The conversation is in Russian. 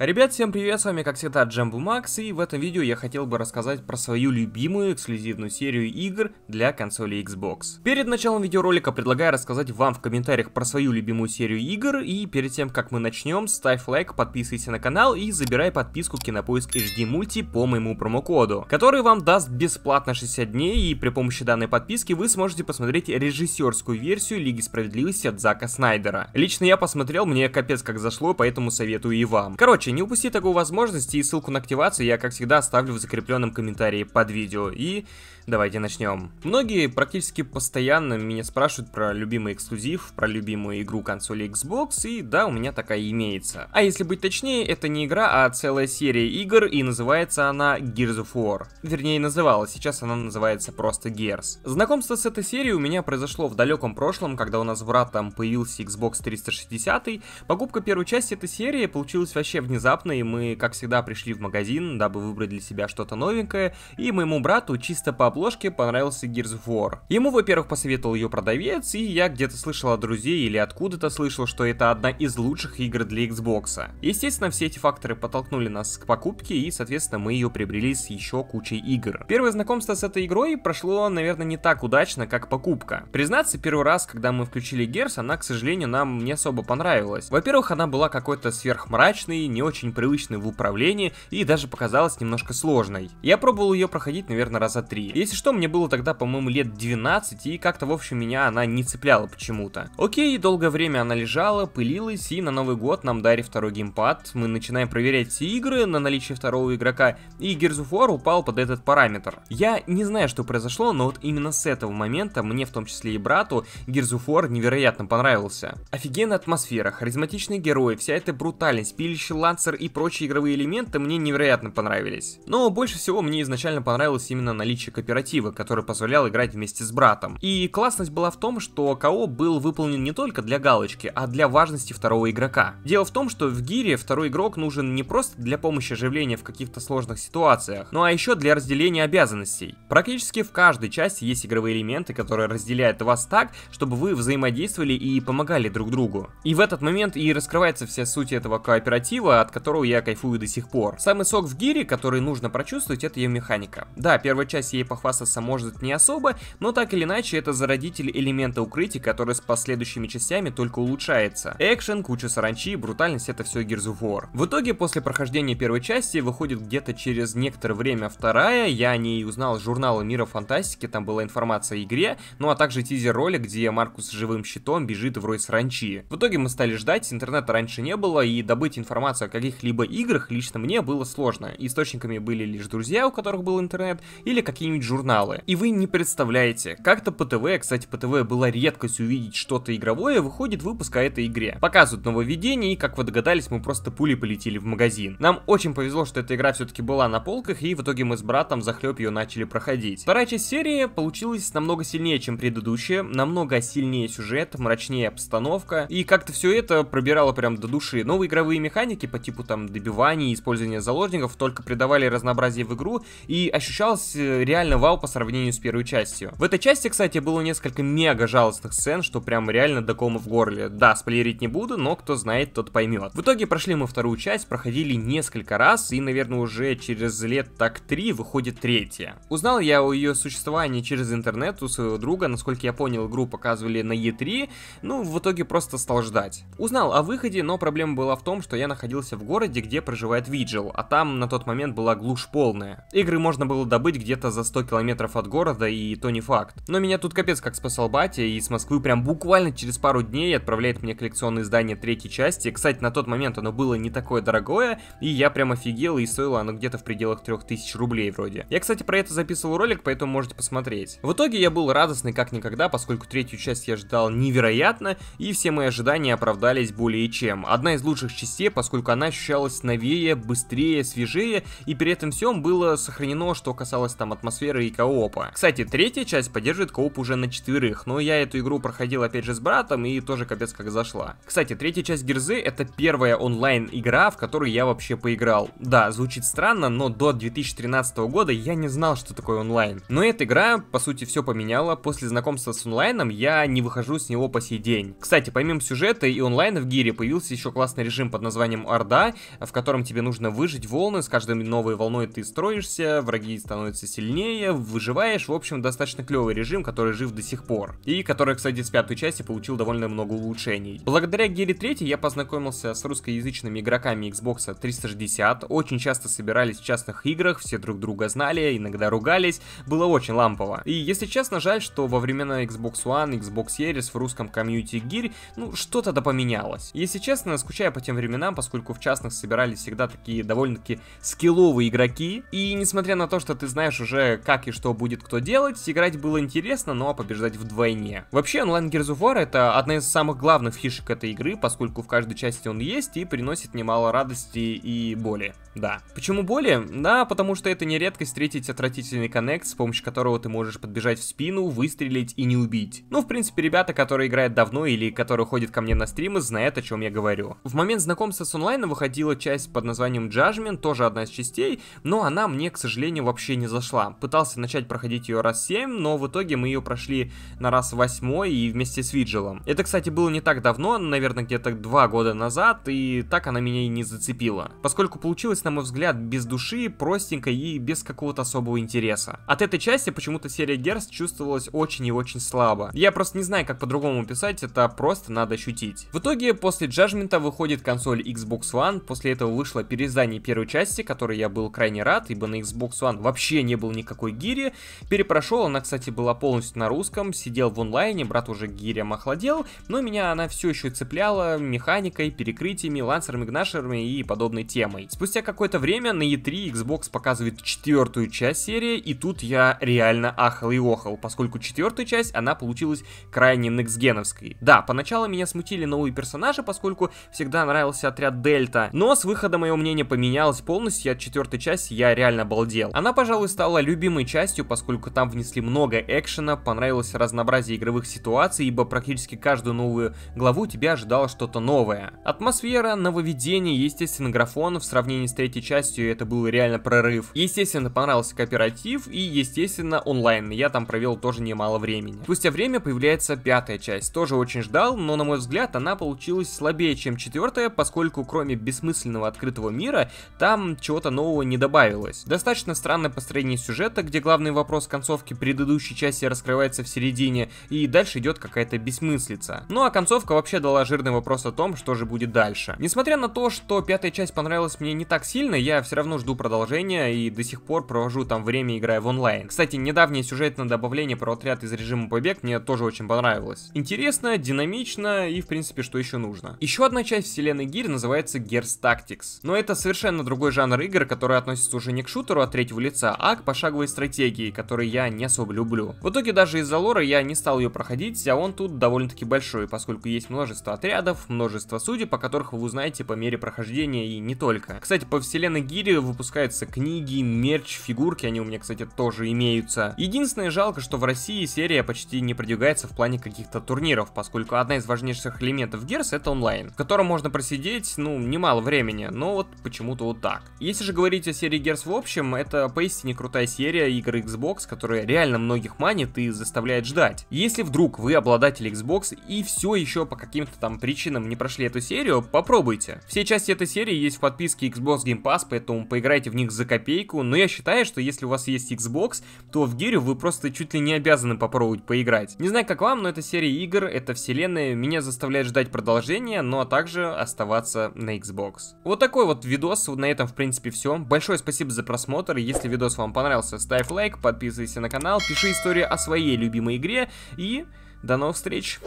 Ребят, всем привет, с вами как всегда Джамбу Макс, и в этом видео я хотел бы рассказать про свою любимую эксклюзивную серию игр для консоли Xbox. Перед началом видеоролика предлагаю рассказать вам в комментариях про свою любимую серию игр, и перед тем, как мы начнем, ставь лайк, подписывайся на канал и забирай подписку Кинопоиск HD Мульти по моему промокоду, который вам даст бесплатно 60 дней, и при помощи данной подписки вы сможете посмотреть режиссерскую версию Лиги Справедливости от Зака Снайдера. Лично я посмотрел, мне капец как зашло, поэтому советую и вам. Короче, Короче, не упусти такую возможность и ссылку на активацию я, как всегда, оставлю в закрепленном комментарии под видео. И давайте начнем. Многие практически постоянно меня спрашивают про любимый эксклюзив, про любимую игру консоли Xbox, и да, у меня такая имеется. А если быть точнее, это не игра, а целая серия игр, и называется она Gears of War. Вернее, называлась, сейчас она называется просто Gears. Знакомство с этой серией у меня произошло в далеком прошлом, когда у нас в братом появился Xbox 360, покупка первой части этой серии получилась вообще внезапно внезапно, и мы, как всегда, пришли в магазин, дабы выбрать для себя что-то новенькое, и моему брату чисто по обложке понравился Gears of War. Ему, во-первых, посоветовал ее продавец, и я где-то слышал от друзей или откуда-то слышал, что это одна из лучших игр для Xbox. Естественно, все эти факторы подтолкнули нас к покупке, и, соответственно, мы ее приобрели с еще кучей игр. Первое знакомство с этой игрой прошло, наверное, не так удачно, как покупка. Признаться, первый раз, когда мы включили Герс, она, к сожалению, нам не особо понравилась. Во-первых, она была какой-то сверхмрачной, не очень привычной в управлении и даже показалась немножко сложной. Я пробовал ее проходить, наверное, раза три. Если что, мне было тогда, по-моему, лет 12, и как-то, в общем, меня она не цепляла почему-то. Окей, долгое время она лежала, пылилась, и на Новый год нам дарит второй геймпад. Мы начинаем проверять все игры на наличие второго игрока, и Gears of War упал под этот параметр. Я не знаю, что произошло, но вот именно с этого момента мне, в том числе и брату, Gears of War невероятно понравился. Офигенная атмосфера, харизматичные герои, вся эта брутальность, пилище ланд карцер и прочие игровые элементы мне невероятно понравились. Но больше всего мне изначально понравилось именно наличие кооператива, который позволял играть вместе с братом. И классность была в том, что КО был выполнен не только для галочки, а для важности второго игрока. Дело в том, что в гире второй игрок нужен не просто для помощи оживления в каких-то сложных ситуациях, но а еще для разделения обязанностей. Практически в каждой части есть игровые элементы, которые разделяют вас так, чтобы вы взаимодействовали и помогали друг другу. И в этот момент и раскрывается вся суть этого кооператива, от которого я кайфую до сих пор. Самый сок в гире, который нужно прочувствовать, это ее механика. Да, первая часть ей похвастаться может не особо, но так или иначе это зародитель элемента укрытия, который с последующими частями только улучшается. Экшен, куча саранчи, брутальность это все Gears of War. В итоге, после прохождения первой части, выходит где-то через некоторое время вторая, я о ней узнал из журнала Мира Фантастики, там была информация о игре, ну а также тизер-ролик, где Маркус с живым щитом бежит в рой саранчи. В итоге мы стали ждать, интернета раньше не было, и добыть информацию каких-либо играх лично мне было сложно. Источниками были лишь друзья, у которых был интернет, или какие-нибудь журналы. И вы не представляете, как-то по ТВ, кстати, по ТВ была редкость увидеть что-то игровое, выходит выпуск о этой игре. Показывают нововведение, и, как вы догадались, мы просто пули полетели в магазин. Нам очень повезло, что эта игра все-таки была на полках, и в итоге мы с братом захлеб ее начали проходить. Вторая часть серии получилась намного сильнее, чем предыдущая, намного сильнее сюжет, мрачнее обстановка, и как-то все это пробирало прям до души. Новые игровые механики по по типу там добиваний, использования заложников, только придавали разнообразие в игру и ощущался э, реально вау по сравнению с первой частью. В этой части, кстати, было несколько мега жалостных сцен, что прям реально до кома в горле. Да, сплеерить не буду, но кто знает, тот поймет. В итоге прошли мы вторую часть, проходили несколько раз и, наверное, уже через лет так три выходит третья. Узнал я о ее существовании через интернет у своего друга, насколько я понял, игру показывали на E3, ну, в итоге просто стал ждать. Узнал о выходе, но проблема была в том, что я находился находился в городе, где проживает Виджил, а там на тот момент была глушь полная. Игры можно было добыть где-то за 100 километров от города, и то не факт. Но меня тут капец как спасал батя, и с Москвы прям буквально через пару дней отправляет мне коллекционное издание третьей части. Кстати, на тот момент оно было не такое дорогое, и я прям офигел, и стоило оно где-то в пределах 3000 рублей вроде. Я, кстати, про это записывал ролик, поэтому можете посмотреть. В итоге я был радостный как никогда, поскольку третью часть я ждал невероятно, и все мои ожидания оправдались более чем. Одна из лучших частей, поскольку она она ощущалась новее, быстрее, свежее, и при этом всем было сохранено, что касалось там атмосферы и коопа. Кстати, третья часть поддерживает кооп уже на четверых, но я эту игру проходил опять же с братом и тоже капец как зашла. Кстати, третья часть Герзы это первая онлайн игра, в которой я вообще поиграл. Да, звучит странно, но до 2013 года я не знал, что такое онлайн. Но эта игра, по сути, все поменяла. После знакомства с онлайном я не выхожу с него по сей день. Кстати, помимо сюжета и онлайна в Гире появился еще классный режим под названием Art города, в котором тебе нужно выжить волны, с каждой новой волной ты строишься, враги становятся сильнее, выживаешь, в общем, достаточно клевый режим, который жив до сих пор, и который, кстати, с пятой части получил довольно много улучшений. Благодаря Гире 3 я познакомился с русскоязычными игроками Xbox 360, очень часто собирались в частных играх, все друг друга знали, иногда ругались, было очень лампово. И если честно, жаль, что во времена Xbox One, Xbox Series в русском комьюнити гирь, ну, что-то да поменялось. Если честно, скучаю по тем временам, поскольку в частных собирались всегда такие довольно-таки скилловые игроки. И несмотря на то, что ты знаешь уже, как и что будет кто делать, играть было интересно, но побеждать вдвойне. Вообще, онлайн Gears of War это одна из самых главных фишек этой игры, поскольку в каждой части он есть и приносит немало радости и боли. Да. Почему боли? Да, потому что это не редко встретить отвратительный коннект, с помощью которого ты можешь подбежать в спину, выстрелить и не убить. Ну, в принципе, ребята, которые играют давно или которые ходят ко мне на стримы, знают, о чем я говорю. В момент знакомства с онлайном выходила часть под названием Judgment, тоже одна из частей, но она мне, к сожалению, вообще не зашла. Пытался начать проходить ее раз 7, но в итоге мы ее прошли на раз 8 и вместе с Виджелом. Это, кстати, было не так давно, наверное, где-то 2 года назад, и так она меня и не зацепила. Поскольку получилось, на мой взгляд, без души, простенько и без какого-то особого интереса. От этой части почему-то серия Герц чувствовалась очень и очень слабо. Я просто не знаю, как по-другому писать, это просто надо ощутить. В итоге, после Джажмента выходит консоль Xbox One. После этого вышло переиздание первой части, которой я был крайне рад, ибо на Xbox One вообще не было никакой гири. Перепрошел, она, кстати, была полностью на русском, сидел в онлайне, брат уже гирем охладел, но меня она все еще цепляла механикой, перекрытиями, лансерами, гнашерами и подобной темой. Спустя какое-то время на E3 Xbox показывает четвертую часть серии, и тут я реально ахал и охал, поскольку четвертая часть, она получилась крайне некстгеновской. Да, поначалу меня смутили новые персонажи, поскольку всегда нравился отряд Дель, Дельта. Но с выхода мое мнение поменялось полностью, от четвертой части я реально обалдел. Она, пожалуй, стала любимой частью, поскольку там внесли много экшена, понравилось разнообразие игровых ситуаций, ибо практически каждую новую главу тебя ожидало что-то новое. Атмосфера, нововведение, естественно, графон, в сравнении с третьей частью это был реально прорыв. Естественно, понравился кооператив и, естественно, онлайн, я там провел тоже немало времени. Спустя время появляется пятая часть, тоже очень ждал, но, на мой взгляд, она получилась слабее, чем четвертая, поскольку кроме кроме бессмысленного открытого мира, там чего-то нового не добавилось. Достаточно странное построение сюжета, где главный вопрос концовки предыдущей части раскрывается в середине, и дальше идет какая-то бессмыслица. Ну а концовка вообще дала жирный вопрос о том, что же будет дальше. Несмотря на то, что пятая часть понравилась мне не так сильно, я все равно жду продолжения и до сих пор провожу там время, играя в онлайн. Кстати, недавнее сюжетное добавление про отряд из режима побег мне тоже очень понравилось. Интересно, динамично и в принципе что еще нужно. Еще одна часть вселенной Гир называется называется Gears Tactics. Но это совершенно другой жанр игр, который относится уже не к шутеру от третьего лица, а к пошаговой стратегии, которую я не особо люблю. В итоге даже из-за лора я не стал ее проходить, а он тут довольно-таки большой, поскольку есть множество отрядов, множество судей, по которых вы узнаете по мере прохождения и не только. Кстати, по вселенной Гири выпускаются книги, мерч, фигурки, они у меня, кстати, тоже имеются. Единственное жалко, что в России серия почти не продвигается в плане каких-то турниров, поскольку одна из важнейших элементов Герс это онлайн, в котором можно просидеть, ну, немало времени, но вот почему-то вот так. Если же говорить о серии Герс в общем, это поистине крутая серия игр Xbox, которая реально многих манит и заставляет ждать. Если вдруг вы обладатель Xbox и все еще по каким-то там причинам не прошли эту серию, попробуйте. Все части этой серии есть в подписке Xbox Game Pass, поэтому поиграйте в них за копейку, но я считаю, что если у вас есть Xbox, то в Gear вы просто чуть ли не обязаны попробовать поиграть. Не знаю как вам, но эта серия игр, эта вселенная меня заставляет ждать продолжения, ну а также оставаться на Xbox. Вот такой вот видос, на этом в принципе все. Большое спасибо за просмотр, если видос вам понравился, ставь лайк, подписывайся на канал, пиши историю о своей любимой игре и до новых встреч!